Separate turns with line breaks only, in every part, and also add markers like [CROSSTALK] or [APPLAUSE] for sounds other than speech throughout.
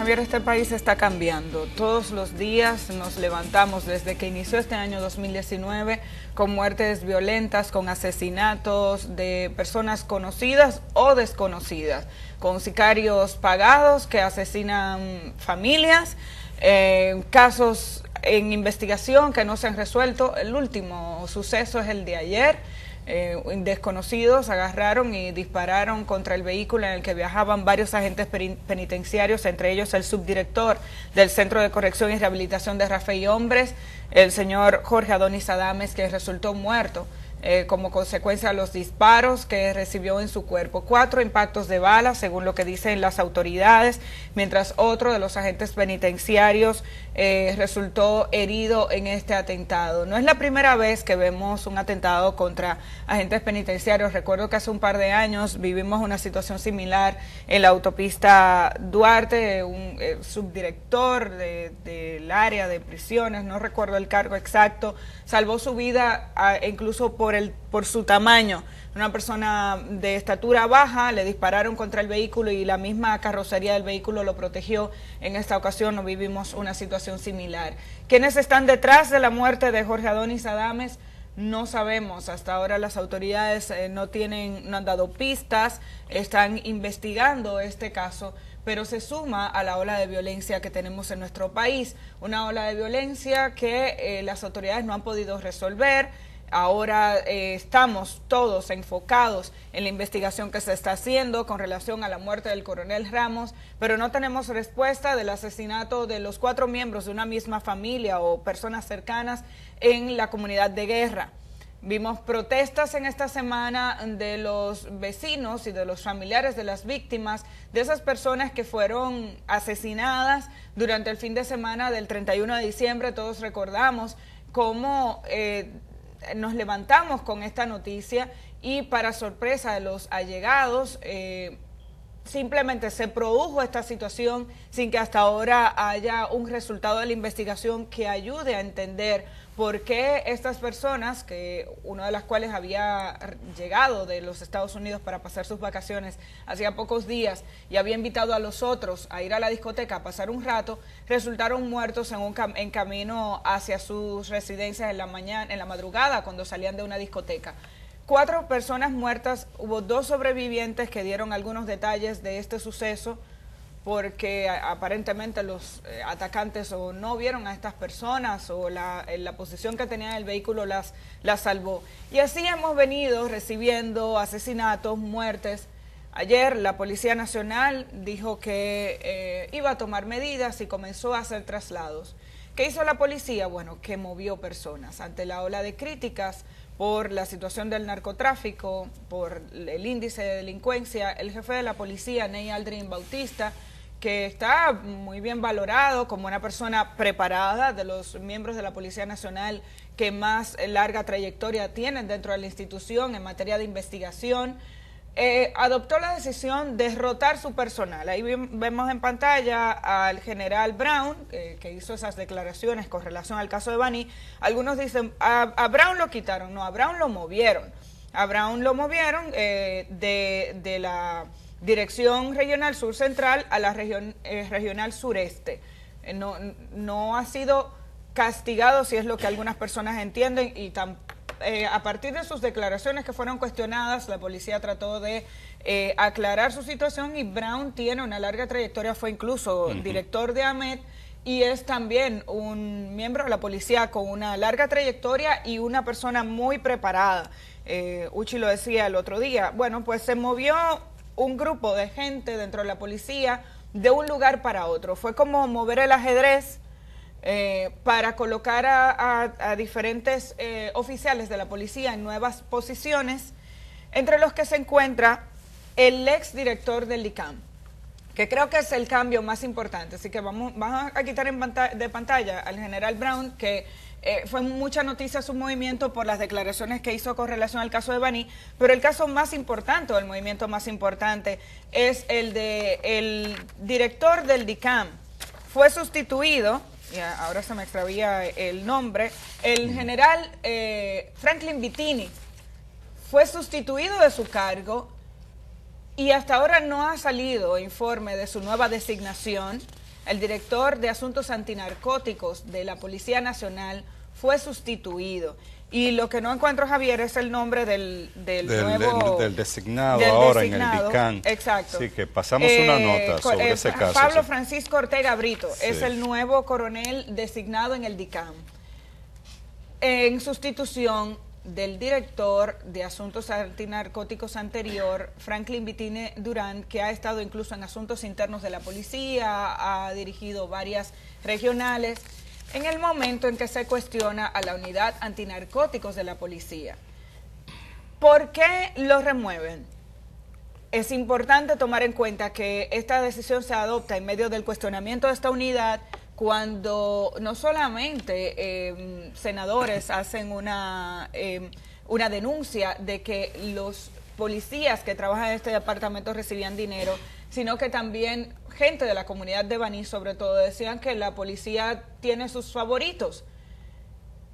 Javier, este país está cambiando. Todos los días nos levantamos desde que inició este año 2019 con muertes violentas, con asesinatos de personas conocidas o desconocidas, con sicarios pagados que asesinan familias, eh, casos en investigación que no se han resuelto. El último suceso es el de ayer eh, desconocidos agarraron y dispararon contra el vehículo en el que viajaban varios agentes penitenciarios, entre ellos el subdirector del Centro de Corrección y Rehabilitación de Rafael Hombres, el señor Jorge Adonis Adames, que resultó muerto. Eh, como consecuencia de los disparos que recibió en su cuerpo. Cuatro impactos de balas, según lo que dicen las autoridades, mientras otro de los agentes penitenciarios eh, resultó herido en este atentado. No es la primera vez que vemos un atentado contra agentes penitenciarios. Recuerdo que hace un par de años vivimos una situación similar en la autopista Duarte, un eh, subdirector del área de prisiones, no recuerdo el cargo exacto, salvó su vida ah, incluso por por, su tamaño. Una persona de estatura baja le dispararon contra el vehículo y la misma carrocería del vehículo lo protegió. En esta ocasión no vivimos una situación similar. ¿Quiénes están detrás de la muerte de Jorge Adonis Adames? No sabemos, hasta ahora las autoridades eh, no tienen, no han dado pistas, están investigando este caso, pero se suma a la ola de violencia que tenemos en nuestro país, una ola de violencia que eh, las autoridades no han podido resolver, Ahora eh, estamos todos enfocados en la investigación que se está haciendo con relación a la muerte del coronel Ramos, pero no tenemos respuesta del asesinato de los cuatro miembros de una misma familia o personas cercanas en la comunidad de guerra. Vimos protestas en esta semana de los vecinos y de los familiares de las víctimas, de esas personas que fueron asesinadas durante el fin de semana del 31 de diciembre. Todos recordamos cómo eh, nos levantamos con esta noticia y para sorpresa de los allegados, eh, simplemente se produjo esta situación sin que hasta ahora haya un resultado de la investigación que ayude a entender por qué estas personas, que una de las cuales había llegado de los Estados Unidos para pasar sus vacaciones hacía pocos días y había invitado a los otros a ir a la discoteca a pasar un rato, resultaron muertos en un en camino hacia sus residencias en la mañana, en la madrugada cuando salían de una discoteca. Cuatro personas muertas, hubo dos sobrevivientes que dieron algunos detalles de este suceso porque aparentemente los eh, atacantes o no vieron a estas personas o la, eh, posición que tenía el vehículo las, salvó. Y así hemos venido recibiendo asesinatos, muertes. Ayer la Policía Nacional dijo que eh, iba a tomar medidas y comenzó a hacer traslados. ¿Qué hizo la policía? Bueno, que movió personas ante la ola de críticas por la situación del narcotráfico, por el índice de delincuencia, el jefe de la policía, Ney Aldrin Bautista, que está muy bien valorado como una persona preparada de los miembros de la Policía Nacional que más larga trayectoria tienen dentro de la institución en materia de investigación. Eh, adoptó la decisión de rotar su personal. Ahí vemos en pantalla al general Brown, que hizo esas declaraciones con relación al caso de Bani. Algunos dicen, a, Brown lo quitaron, no, a Brown lo movieron. A Brown lo movieron eh, de, la Dirección Regional Sur Central a la región, eh, Regional Sureste. no, no ha sido castigado, si es lo que algunas personas entienden, y tampoco eh, a partir de sus declaraciones que fueron cuestionadas, la policía trató de eh, aclarar su situación y Brown tiene una larga trayectoria, fue incluso director de AMET y es también un miembro de la policía con una larga trayectoria y una persona muy preparada. Eh, Uchi lo decía el otro día. Bueno, pues se movió un grupo de gente dentro de la policía de un lugar para otro. Fue como mover el ajedrez eh, para colocar a, diferentes eh, oficiales de la policía en nuevas posiciones, entre los que se encuentra el ex director del DICAM que creo que es el cambio más importante. Así que vamos, a quitar en de pantalla al general Brown, que eh, fue mucha noticia su movimiento por las declaraciones que hizo con relación al caso de Bani, pero el caso más importante, el movimiento más importante, es el de el director del DICAM. Fue sustituido y ahora se me extravía el nombre, el general eh, Franklin Vitini fue sustituido de su cargo y hasta ahora no ha salido informe de su nueva designación. El director de Asuntos Antinarcóticos de la Policía Nacional, fue sustituido. Y lo que no encuentro, Javier, es el nombre del, del, nuevo... Del, designado ahora en el DICAN. Exacto. Sí, que pasamos una eh, nota sobre eh, ese caso. Pablo Francisco Ortega Brito es el nuevo coronel designado en el DICAN. En sustitución del director de Asuntos Antinarcóticos anterior, Franklin Vitine Durán, que ha estado incluso en asuntos internos de la policía, ha dirigido varias regionales en el momento en que se cuestiona a la unidad antinarcóticos de la policía. ¿Por qué lo remueven? Es importante tomar en cuenta que esta decisión se adopta en medio del cuestionamiento de esta unidad cuando no solamente em, senadores hacen una, em, una denuncia de que los policías que trabajan en este departamento recibían dinero, sino que también gente de la comunidad de Baní, sobre todo, decían que la policía tiene sus favoritos.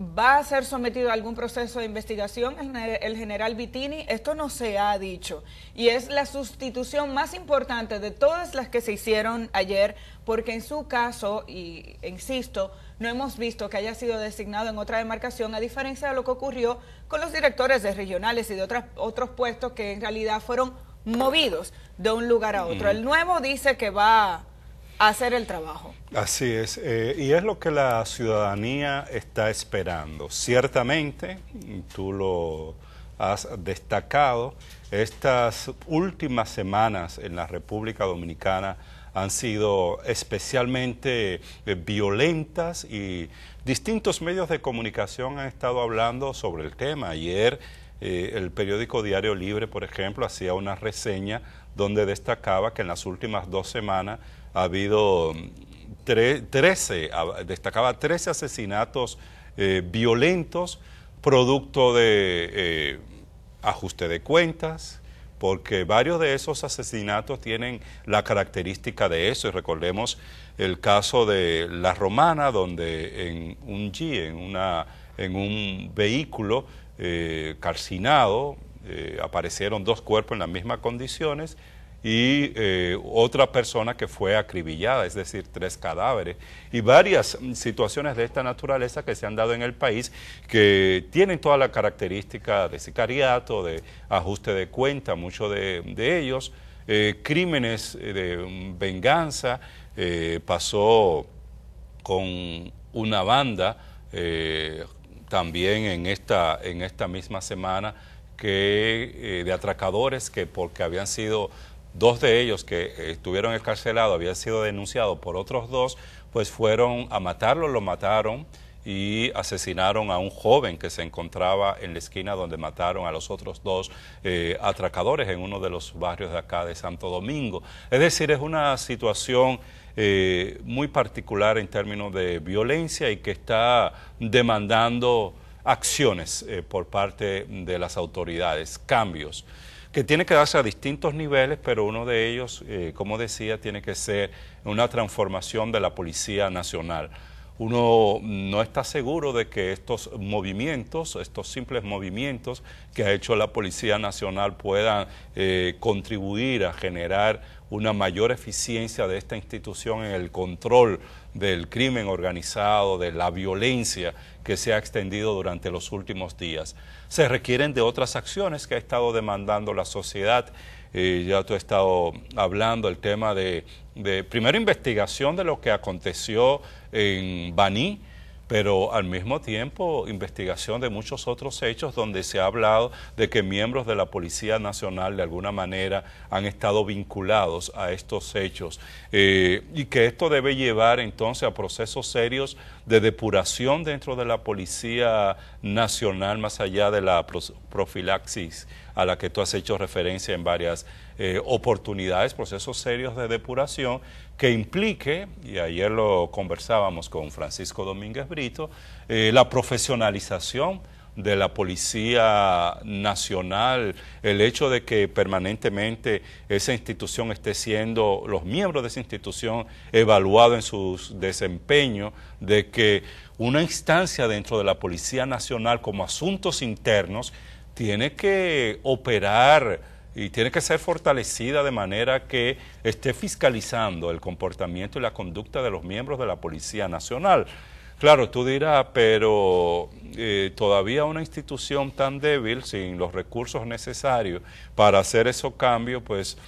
¿Va a ser sometido a algún proceso de investigación el general Vitini? Esto no se ha dicho. Y es la sustitución más importante de todas las que se hicieron ayer, porque en su caso, y insisto, no hemos visto que haya sido designado en otra demarcación, a diferencia de lo que ocurrió con los directores de regionales y de otras, otros puestos que en realidad fueron movidos de un lugar a otro. El nuevo dice que va a hacer el trabajo.
Así es, eh, y es lo que la ciudadanía está esperando. Ciertamente, tú lo has destacado, estas últimas semanas en la República Dominicana han sido especialmente eh, violentas y distintos medios de comunicación han estado hablando sobre el tema. Ayer eh, el periódico Diario Libre, por ejemplo, hacía una reseña donde destacaba que en las últimas dos semanas ha habido 13, mm, destacaba 13 asesinatos eh, violentos producto de eh, ajuste de cuentas, porque varios de esos asesinatos tienen la característica de eso. Y recordemos el caso de La Romana, donde en un G, en, una, en un vehículo, carcinado, eh, calcinado, eh, aparecieron dos cuerpos en las mismas condiciones y eh, otra persona que fue acribillada, es decir, tres cadáveres, y varias situaciones de esta naturaleza que se han dado en el país que tienen toda la característica de sicariato, de ajuste de cuenta, muchos de, ellos, crímenes de venganza, pasó con una banda también en esta, en esta misma semana que, eh, de atracadores que porque habían sido dos de ellos que estuvieron encarcelados, habían sido denunciados por otros dos, pues fueron a matarlo lo mataron y asesinaron a un joven que se encontraba en la esquina donde mataron a los otros dos eh, atracadores en uno de los barrios de acá de Santo Domingo. Es decir, es una situación eh, muy particular en términos de violencia y que está demandando acciones eh, por parte de las autoridades, cambios que tiene que darse a distintos niveles, pero uno de ellos, como decía, tiene que ser una transformación de la Policía Nacional uno no está seguro de que estos movimientos, estos simples movimientos que ha hecho la Policía Nacional puedan eh, contribuir a generar una mayor eficiencia de esta institución en el control del crimen organizado, de la violencia que se ha extendido durante los últimos días. Se requieren de otras acciones que ha estado demandando la sociedad ya tú has estado hablando el tema de, de, investigación de lo que aconteció en Baní, pero al mismo tiempo investigación de muchos otros hechos donde se ha hablado de que miembros de la Policía Nacional de alguna manera han estado vinculados a estos hechos eh, y que esto debe llevar entonces a procesos serios de depuración dentro de la Policía Nacional más allá de la profilaxis a la que tú has hecho referencia en varias eh, oportunidades, procesos serios de depuración que implique, y ayer lo conversábamos con Francisco Domínguez Brito, eh, la profesionalización de la Policía Nacional, el hecho de que permanentemente esa institución esté siendo, los miembros de esa institución, evaluados en su desempeño, de que una instancia dentro de la Policía Nacional como asuntos internos tiene que operar y tiene que ser fortalecida de manera que esté fiscalizando el comportamiento y la conducta de los miembros de la Policía Nacional. Claro, tú dirás, pero eh, todavía una institución tan débil, sin los recursos necesarios para hacer esos cambios, pues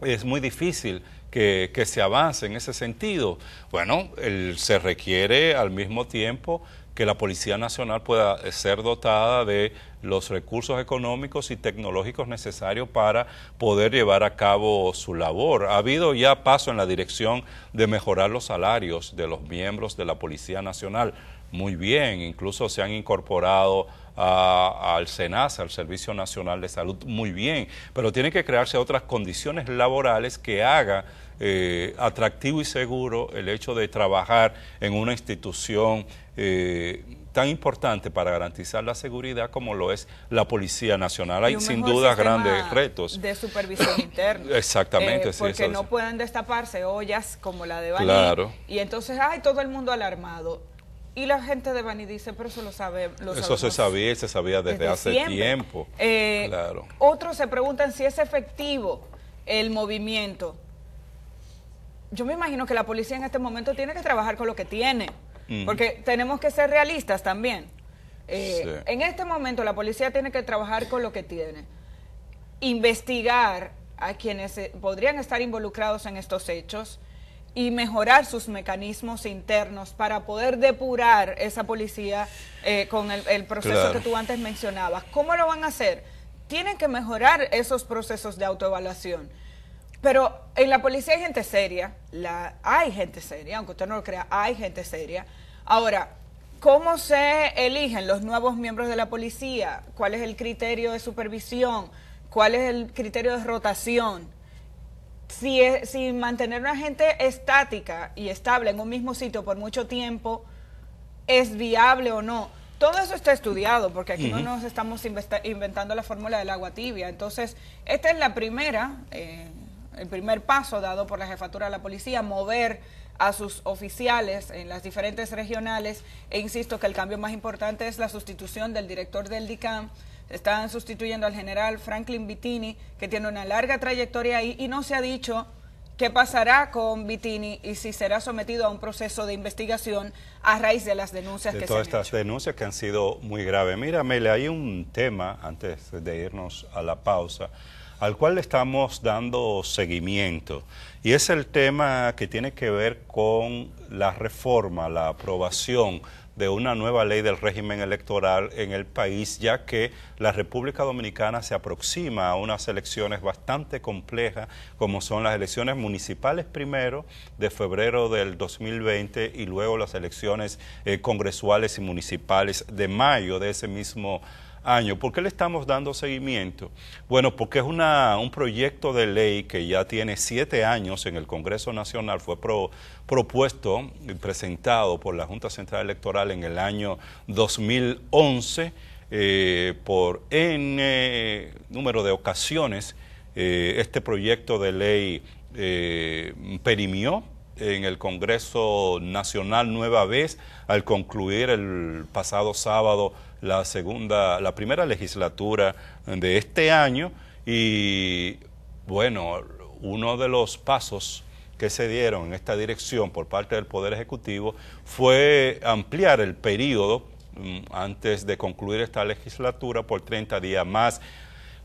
es muy difícil que, se avance en ese sentido. Bueno, se requiere al mismo tiempo que la Policía Nacional pueda eh, ser dotada de los recursos económicos y tecnológicos necesarios para poder llevar a cabo su labor. Ha habido ya paso en la dirección de mejorar los salarios de los miembros de la Policía Nacional. Muy bien, incluso se han incorporado ah, al SENASA, al Servicio Nacional de Salud, muy bien, pero tienen que crearse otras condiciones laborales que hagan eh, atractivo y seguro el hecho de trabajar en una institución eh, tan importante para garantizar la seguridad como lo es la Policía Nacional. Hay sin duda grandes retos.
De supervisión interna. [COUGHS] Exactamente. Eh, porque no pueden destaparse ollas como la de Baní. Y entonces, hay todo el mundo alarmado. Y la gente de Baní dice, pero eso lo sabe. eso se
sabía se sabía desde, hace tiempo. Eh,
otros se preguntan si es efectivo el movimiento. Yo me imagino que la policía en este momento tiene que trabajar con lo que tiene. Porque tenemos que ser realistas también. Eh, en este momento la policía tiene que trabajar con lo que tiene, investigar a quienes eh, podrían estar involucrados en estos hechos y mejorar sus mecanismos internos para poder depurar esa policía eh, con el, proceso que tú antes mencionabas. ¿Cómo lo van a hacer? Tienen que mejorar esos procesos de autoevaluación pero en la policía hay gente seria, la, hay gente seria, aunque usted no lo crea, hay gente seria. Ahora, ¿cómo se eligen los nuevos miembros de la policía? ¿Cuál es el criterio de supervisión? ¿Cuál es el criterio de rotación? Si, es, si mantener una gente estática y estable en un mismo sitio por mucho tiempo es viable o no. Todo eso está estudiado, porque aquí no nos estamos inventando la fórmula del agua tibia. Entonces, esta es la primera eh, el primer paso dado por la jefatura de la policía, mover a sus oficiales en las diferentes regionales e insisto que el cambio más importante es la sustitución del director del DICAM. Están sustituyendo al general Franklin Vitini, que tiene una larga trayectoria ahí y no se ha dicho qué pasará con Vitini y si será sometido a un proceso de investigación a raíz de las denuncias que se han estas
denuncias que han sido muy graves. Mira, Mele, hay un tema antes de irnos a la pausa al cual le estamos dando seguimiento. Y es el tema que tiene que ver con la reforma, la aprobación de una nueva ley del régimen electoral en el país, ya que la República Dominicana se aproxima a unas elecciones bastante complejas, como son las elecciones municipales primero de febrero del 2020 y luego las elecciones eh, congresuales y municipales de mayo de ese mismo año año. ¿Por qué le estamos dando seguimiento? Bueno, porque es una, un proyecto de ley que ya tiene siete años en el Congreso Nacional, fue propuesto presentado por la Junta Central Electoral en el año 2011 eh, por en eh, número de ocasiones. Eh, este proyecto de ley perimió en el Congreso Nacional nueva vez al concluir el pasado sábado la segunda, la primera legislatura de este año y bueno, uno de los pasos que se dieron en esta dirección por parte del Poder Ejecutivo fue ampliar el periodo mm, antes de concluir esta legislatura por 30 días más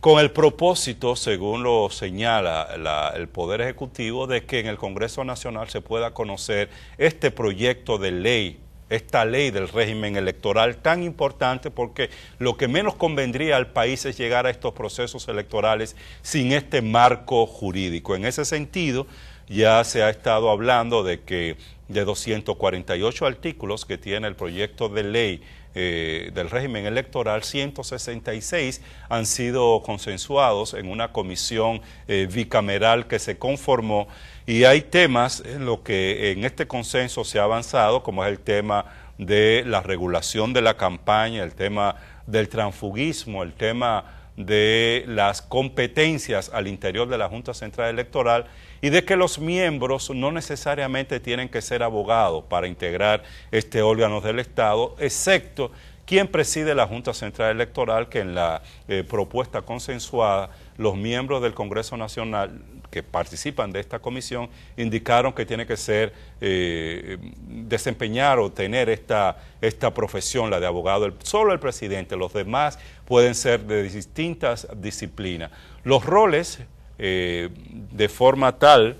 con el propósito, según lo señala el Poder Ejecutivo, de que en el Congreso Nacional se pueda conocer este proyecto de ley, esta ley del régimen electoral tan importante, porque lo que menos convendría al país es llegar a estos procesos electorales sin este marco jurídico. En ese sentido, ya se ha estado hablando de que de 248 artículos que tiene el proyecto de ley, eh, del régimen electoral, 166 han sido consensuados en una comisión eh, bicameral que se conformó y hay temas en lo que en este consenso se ha avanzado, como es el tema de la regulación de la campaña, el tema del transfugismo, el tema de las competencias al interior de la Junta Central Electoral y de que los miembros no necesariamente tienen que ser abogados para integrar este órgano del Estado, excepto quien preside la Junta Central Electoral, que en la eh, propuesta consensuada los miembros del Congreso Nacional que participan de esta comisión indicaron que tiene que ser eh, desempeñar o tener esta, esta profesión, la de abogado, solo el presidente, los demás pueden ser de distintas disciplinas. Los roles eh, de forma tal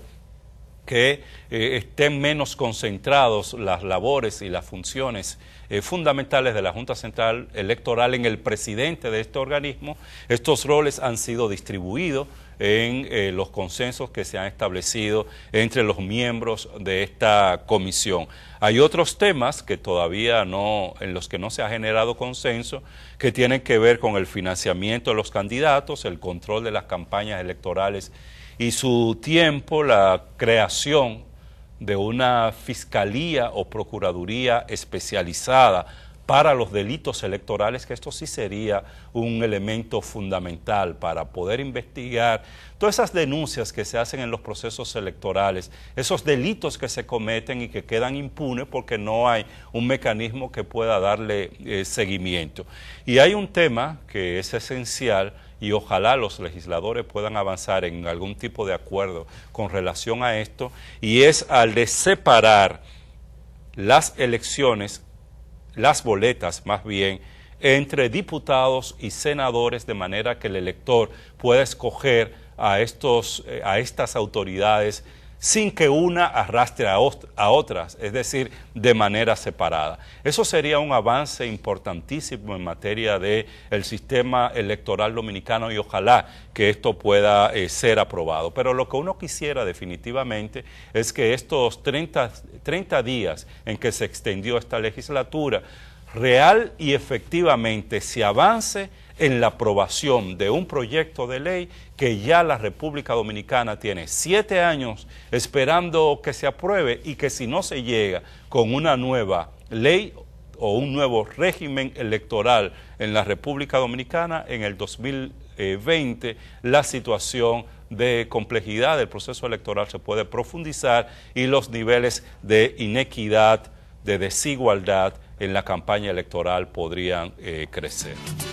que eh, estén menos concentrados las labores y las funciones eh, fundamentales de la Junta Central Electoral en el presidente de este organismo. Estos roles han sido distribuidos en eh, los consensos que se han establecido entre los miembros de esta comisión. Hay otros temas que todavía no, en los que no se ha generado consenso, que tienen que ver con el financiamiento de los candidatos, el control de las campañas electorales y su tiempo, la creación de una fiscalía o procuraduría especializada para los delitos electorales, que esto sí sería un elemento fundamental para poder investigar todas esas denuncias que se hacen en los procesos electorales, esos delitos que se cometen y que quedan impunes porque no hay un mecanismo que pueda darle eh, seguimiento. Y hay un tema que es esencial y ojalá los legisladores puedan avanzar en algún tipo de acuerdo con relación a esto, y es al de separar las elecciones las boletas más bien, entre diputados y senadores, de manera que el elector pueda escoger a, estos, eh, a estas autoridades sin que una arrastre a, otras, es decir, de manera separada. Eso sería un avance importantísimo en materia del sistema electoral dominicano y ojalá que esto pueda eh, ser aprobado. Pero lo que uno quisiera definitivamente es que estos treinta 30 días en que se extendió esta legislatura, real y efectivamente se avance en la aprobación de un proyecto de ley que ya la República Dominicana tiene siete años esperando que se apruebe y que si no se llega con una nueva ley o un nuevo régimen electoral en la República Dominicana en el 2020, la situación de complejidad del proceso electoral se puede profundizar y los niveles de inequidad, de desigualdad en la campaña electoral podrían eh, crecer.